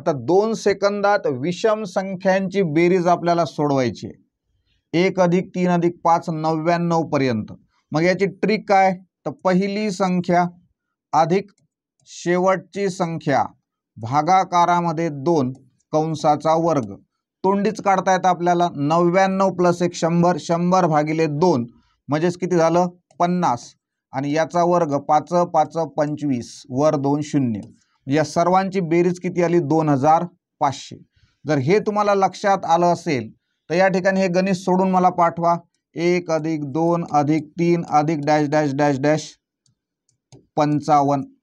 आता दोन सेकंदात विषम संख्यांची बेरीज आपल्याला सोडवायची आहे एक अधिक तीन अधिक पाच नव्याण्णव पर्यंत मग याची ट्रिक काय तर पहिली संख्या अधिक शेवटची संख्या भागाकारामध्ये दोन कंसाचा वर्ग तोंडीच काढता येतं आपल्याला नव्याण्णव प्लस एक शंभर शंभर भागिले दोन म्हणजेच किती झालं पन्नास आणि याचा वर्ग पाच पाच पंचवीस वर दोन शून्य या सर्वांची बेरीज किती आली दोन हजार पाचशे जर हे तुम्हाला लक्षात आलं असेल तर या ठिकाणी हे गणित सोडून मला पाठवा एक अधिक दोन अधिक तीन अधिक डॅश डॅश डॅश डॅश पंचावन्न